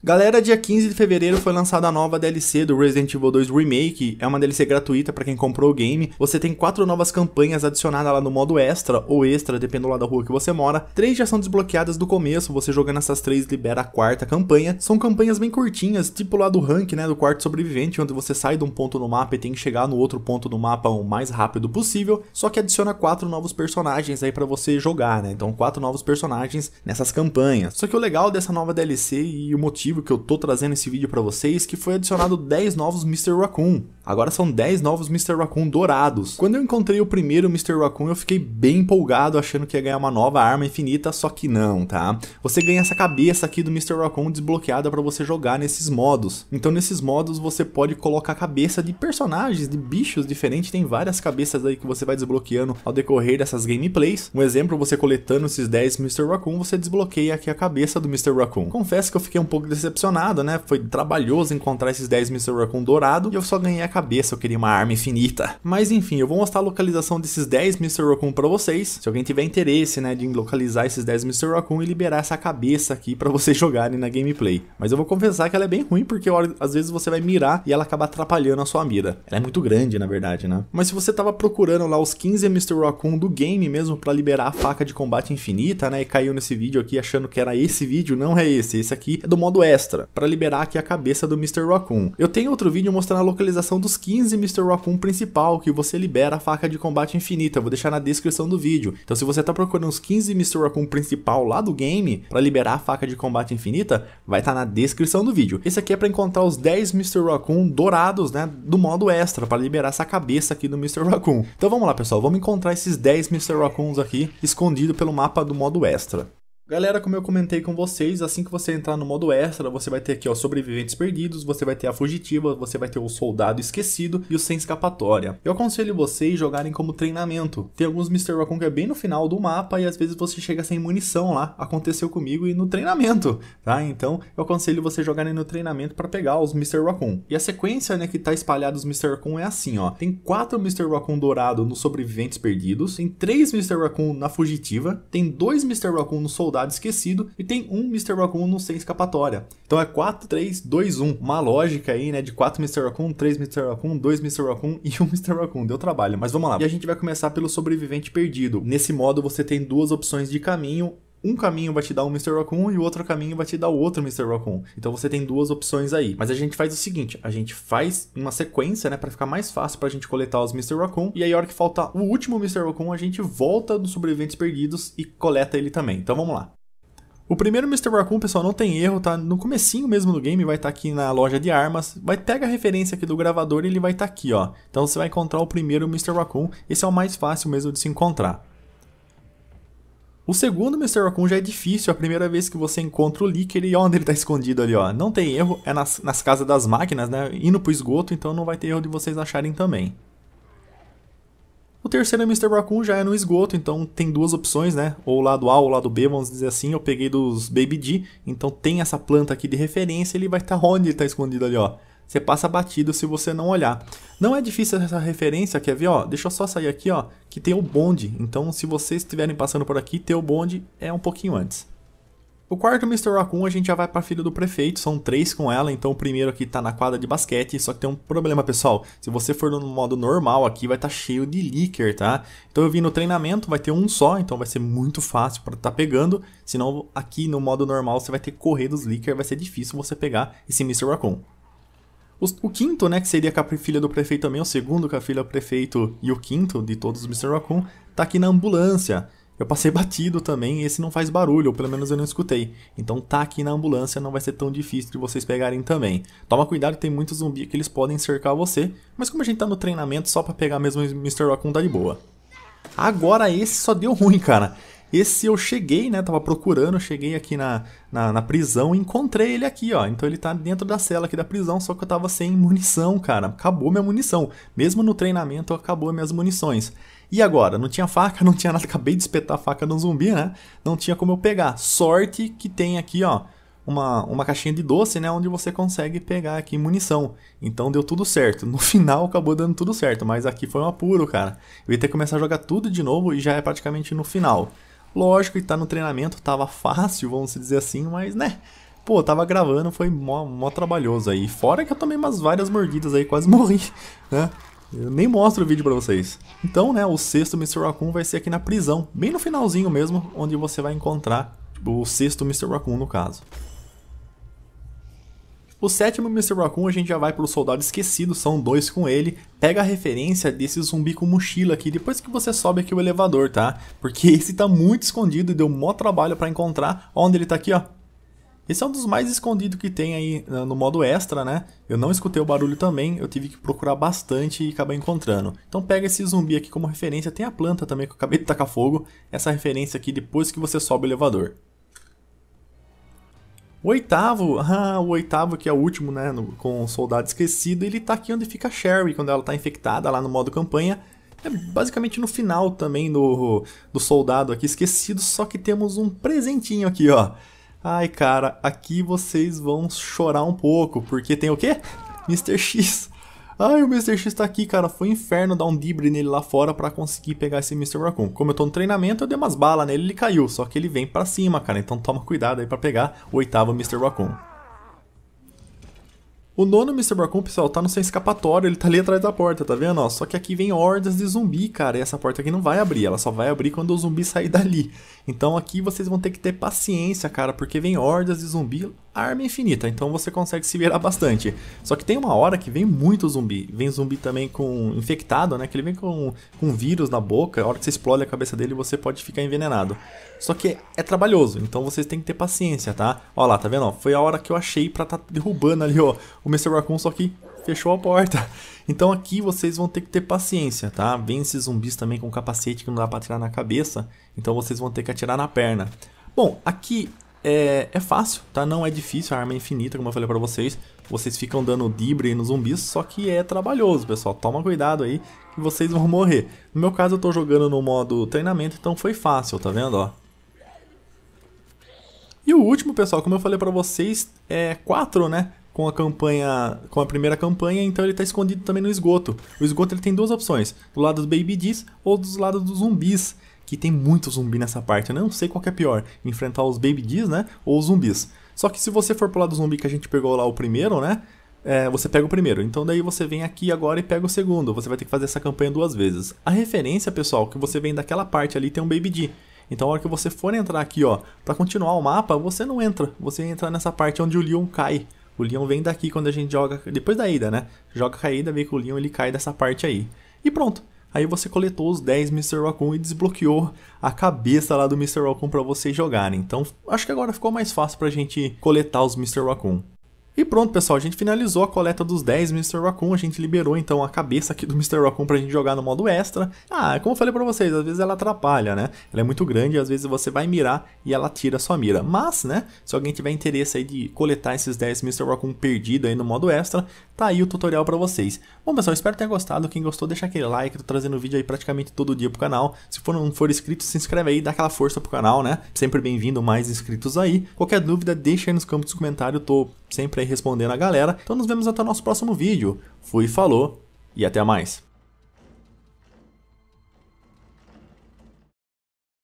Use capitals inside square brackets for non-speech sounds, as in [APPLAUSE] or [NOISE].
Galera, dia 15 de fevereiro foi lançada a nova DLC do Resident Evil 2 Remake, é uma DLC gratuita para quem comprou o game. Você tem quatro novas campanhas adicionadas lá no modo extra ou extra, dependendo lá da rua que você mora. Três já são desbloqueadas do começo, você jogando essas três libera a quarta campanha. São campanhas bem curtinhas, tipo lá do rank, né, do quarto sobrevivente, onde você sai de um ponto no mapa e tem que chegar no outro ponto no mapa o mais rápido possível, só que adiciona quatro novos personagens aí para você jogar, né? Então quatro novos personagens nessas campanhas. Só que o legal dessa nova DLC e o motivo motivo que eu tô trazendo esse vídeo para vocês, que foi adicionado 10 novos Mr. Raccoon. Agora são 10 novos Mr. Raccoon dourados. Quando eu encontrei o primeiro Mr. Raccoon, eu fiquei bem empolgado, achando que ia ganhar uma nova arma infinita, só que não, tá? Você ganha essa cabeça aqui do Mr. Raccoon desbloqueada para você jogar nesses modos. Então nesses modos você pode colocar cabeça de personagens, de bichos diferentes, tem várias cabeças aí que você vai desbloqueando ao decorrer dessas gameplays. Um exemplo, você coletando esses 10 Mr. Raccoon, você desbloqueia aqui a cabeça do Mr. Raccoon. Confesso que eu fiquei um pouco decepcionado, né? Foi trabalhoso encontrar esses 10 Mr. Raccoon dourado e eu só ganhei a cabeça, eu queria uma arma infinita. Mas enfim, eu vou mostrar a localização desses 10 Mr. Raccoon pra vocês. Se alguém tiver interesse, né, de localizar esses 10 Mr. Raccoon e liberar essa cabeça aqui pra vocês [LAUGHS] jogarem na gameplay. Mas eu vou confessar que ela é bem ruim, porque às vezes você vai mirar e ela acaba atrapalhando a sua mira. Ela é muito grande, na verdade, né? Mas se você tava procurando lá os 15 Mr. Raccoon do game mesmo pra liberar a faca de combate infinita, né, e caiu nesse vídeo aqui achando que era esse vídeo, não é esse. Esse aqui é do modo extra, para liberar aqui a cabeça do Mr. Raccoon. Eu tenho outro vídeo mostrando a localização dos 15 Mr. Raccoon principal que você libera a faca de combate infinita, eu vou deixar na descrição do vídeo. Então se você tá procurando os 15 Mr. Raccoon principal lá do game, para liberar a faca de combate infinita, vai estar tá na descrição do vídeo. Esse aqui é para encontrar os 10 Mr. Raccoon dourados, né, do modo extra, para liberar essa cabeça aqui do Mr. Raccoon. Então vamos lá pessoal, vamos encontrar esses 10 Mr. Raccoons aqui, escondido pelo mapa do modo extra. Galera, como eu comentei com vocês, assim que você entrar no modo extra, você vai ter aqui ó, sobreviventes perdidos, você vai ter a fugitiva, você vai ter o soldado esquecido e o sem escapatória. Eu aconselho vocês jogarem como treinamento. Tem alguns Mr. Raccoon que é bem no final do mapa e às vezes você chega sem munição lá. Aconteceu comigo e no treinamento, tá? Então eu aconselho vocês jogarem no treinamento para pegar os Mr. Raccoon. E a sequência né, que tá espalhada os Mr. Raccoon é assim, ó. Tem quatro Mr. Raccoon dourado nos sobreviventes perdidos, tem três Mr. Raccoon na fugitiva, tem dois Mr. Raccoon no soldado soldado esquecido e tem um Mr. Raccoon no sem escapatória. Então é 4, 3, 2, 1. Uma lógica aí, né, de 4 Mr. Raccoon, 3 Mr. Raccoon, 2 Mr. Raccoon e 1 Mr. Raccoon. Deu trabalho, mas vamos lá. E a gente vai começar pelo sobrevivente perdido. Nesse modo você tem duas opções de caminho um caminho vai te dar um Mr. Raccoon e o outro caminho vai te dar o outro Mr. Raccoon. Então você tem duas opções aí. Mas a gente faz o seguinte, a gente faz uma sequência, né, para ficar mais fácil pra gente coletar os Mr. Raccoon e aí a hora que faltar o último Mr. Raccoon, a gente volta dos sobreviventes perdidos e coleta ele também. Então vamos lá. O primeiro Mr. Raccoon, pessoal, não tem erro, tá? No comecinho mesmo do game, vai estar tá aqui na loja de armas. Vai pega a referência aqui do gravador e ele vai estar tá aqui, ó. Então você vai encontrar o primeiro Mr. Raccoon. Esse é o mais fácil mesmo de se encontrar. O segundo Mr. Raccoon já é difícil, é a primeira vez que você encontra o Licker e onde ele tá escondido ali, ó. Não tem erro, é nas, nas casas das máquinas, né, indo pro esgoto, então não vai ter erro de vocês acharem também. O terceiro Mr. Raccoon já é no esgoto, então tem duas opções, né, ou lado A ou lado B, vamos dizer assim, eu peguei dos Baby D, então tem essa planta aqui de referência, ele vai estar tá onde ele tá escondido ali, ó. Você passa batido se você não olhar. Não é difícil essa referência, quer ver? Ó, deixa eu só sair aqui, ó, que tem o bonde. Então, se vocês estiverem passando por aqui, ter o bonde é um pouquinho antes. O quarto Mr. Raccoon a gente já vai para filha do prefeito, são três com ela, então o primeiro aqui tá na quadra de basquete, só que tem um problema, pessoal. Se você for no modo normal aqui, vai estar tá cheio de líquer, tá? Então eu vim no treinamento, vai ter um só, então vai ser muito fácil para tá pegando, senão aqui no modo normal você vai ter que correr dos líquer, vai ser difícil você pegar esse Mr. Raccoon. O, quinto, né, que seria com a filha do prefeito também, o segundo com a filha do prefeito e o quinto de todos os Mr. Raccoon, tá aqui na ambulância. Eu passei [LAUGHS] batido também, esse não faz barulho, ou pelo menos eu não escutei. Então tá aqui na ambulância, não vai ser tão difícil de vocês pegarem também. Toma cuidado, tem muitos zumbi que eles podem cercar você, mas como a gente tá no treinamento, só pra pegar mesmo o Mr. Raccoon tá de boa. Agora esse só deu ruim, cara. Esse eu cheguei, né? Tava procurando, cheguei aqui na, na, na, prisão e encontrei ele aqui, ó. Então ele tá dentro da cela aqui da prisão, só que eu tava sem munição, cara. Acabou minha munição. Mesmo no treinamento, acabou minhas munições. E agora? Não tinha faca, [LAUGHS] não tinha nada. Acabei de espetar a faca no zumbi, né? Não tinha como eu pegar. Sorte que tem aqui, ó. Uma, uma caixinha de doce, né? Onde você consegue pegar aqui munição. Então deu tudo certo. No [LAUGHS] final acabou dando tudo certo, mas aqui foi um apuro, cara. Eu ia ter que começar a jogar tudo de novo e já é praticamente no final. Lógico que tá no treinamento, tava fácil, vamos dizer assim, mas né, pô, tava gravando, foi mó, mó trabalhoso aí. Fora que eu tomei umas várias mordidas aí, quase [LAUGHS] morri, né? Eu nem mostro o vídeo pra vocês. Então, né, o sexto Mr. Raccoon vai ser aqui na prisão, bem no finalzinho mesmo, onde você vai encontrar o sexto Mr. Raccoon no caso. O sétimo Mr. Raccoon a gente já vai pelo Soldado Esquecido, são dois com ele. Pega a referência desse zumbi com mochila aqui depois que você sobe aqui o elevador, tá? Porque [LAUGHS] esse tá muito escondido e deu mó trabalho pra encontrar. Onde ele tá aqui, ó. Esse é um dos mais escondidos que tem aí né, no modo extra, né? Eu não escutei o barulho também, eu tive que procurar bastante e acabei encontrando. Então pega esse zumbi aqui como referência, tem a planta também que eu acabei de tacar fogo. Essa referência aqui depois que você sobe o elevador. O oitavo, ah, o oitavo que é o último, né, no, com o soldado esquecido, ele tá aqui onde fica a Sherry quando ela tá infectada lá no modo campanha. É basicamente no final também do, do soldado aqui esquecido, só que temos um presentinho aqui, ó. Ai, cara, aqui vocês vão chorar um pouco, porque tem o quê? Mr. X. Ai, o Mr. X tá aqui, cara. Foi um inferno dar um dibre nele lá fora pra conseguir pegar esse Mr. Raccoon. Como eu tô no treinamento, eu dei umas balas nele ele caiu. Só que ele vem pra cima, cara. Então toma cuidado aí pra pegar o oitavo Mr. Raccoon. O nono Mr. Raccoon, pessoal, tá no seu escapatório, ele tá ali atrás da porta, tá vendo? Ó, só que aqui vem hordas de zumbi, cara, e essa porta aqui não vai abrir, ela só vai abrir quando o zumbi sair dali. Então aqui vocês vão ter que ter paciência, cara, porque vem hordas de zumbi arma infinita, então você consegue se virar bastante. Só que tem uma hora que vem muito zumbi. Vem zumbi também com infectado, né? Que ele vem com, com vírus na boca. A hora que você explode a cabeça dele, você pode ficar envenenado. Só que é trabalhoso, então vocês têm que ter paciência, tá? Ó lá, tá vendo? Foi a hora que eu achei pra tá derrubando ali, ó, o Mr. Raccoon, só que fechou a porta. [LAUGHS] Então aqui vocês vão ter que ter paciência, tá? Vem esses zumbis também com capacete que não dá pra atirar na cabeça, então vocês vão ter que atirar na perna. Bom, aqui é, é fácil, tá? Não é difícil, a arma é infinita, como eu falei pra vocês. Vocês ficam dando dibre nos zumbis, só que é trabalhoso, pessoal. Toma cuidado aí, que vocês vão morrer. No meu caso, eu tô jogando no modo treinamento, então foi fácil, tá vendo, ó? E o último, pessoal, como eu falei pra vocês, é 4, né? com a campanha, com a primeira campanha, então ele está escondido também no esgoto. O esgoto ele tem duas opções, do lado dos Baby Ds ou dos lados dos zumbis que tem muito zumbi nessa parte. Né? Eu não sei qual é pior, enfrentar os Baby Gees, né? Ou os zumbis. Só que se você for pro lado zumbi que a gente pegou lá o primeiro, né? É, você pega o primeiro. Então daí você vem aqui agora e pega o segundo. Você vai ter que fazer essa campanha duas vezes. A referência, pessoal, que você vem daquela parte ali tem um Baby D. Então a hora que você for entrar aqui, ó, para continuar o mapa, você não entra. Você entra nessa parte onde o Leon cai. O Leon vem daqui quando a gente joga, depois da ida, né? Joga caída, vê que o Leon ele cai dessa parte aí. E pronto. Aí você coletou os 10 Mr. Raccoon e desbloqueou a cabeça lá do Mr. Raccoon para vocês jogarem. Então, acho que agora ficou mais fácil para a gente coletar os Mr. Raccoon. E pronto, pessoal, a gente finalizou a coleta dos 10 Mr. Raccoon, a gente liberou então a cabeça aqui do Mr. Raccoon pra gente jogar no modo extra. Ah, como eu falei pra vocês, às vezes ela atrapalha, né? Ela é muito grande e às vezes você vai mirar e ela tira a sua mira. Mas, né, se alguém tiver interesse aí de coletar esses 10 Mr. Raccoon perdido aí no modo extra, tá aí o tutorial pra vocês. Bom, pessoal, espero ter gostado. Quem gostou, deixa aquele like, tô trazendo vídeo aí praticamente todo dia pro canal. Se for, não for inscrito, se inscreve aí, dá aquela força pro canal, né? Sempre bem-vindo, mais inscritos aí. Qualquer dúvida, deixa aí nos campos dos comentários, tô sempre aí respondendo a galera. Então nos vemos até o nosso próximo vídeo. Fui, falou e até mais.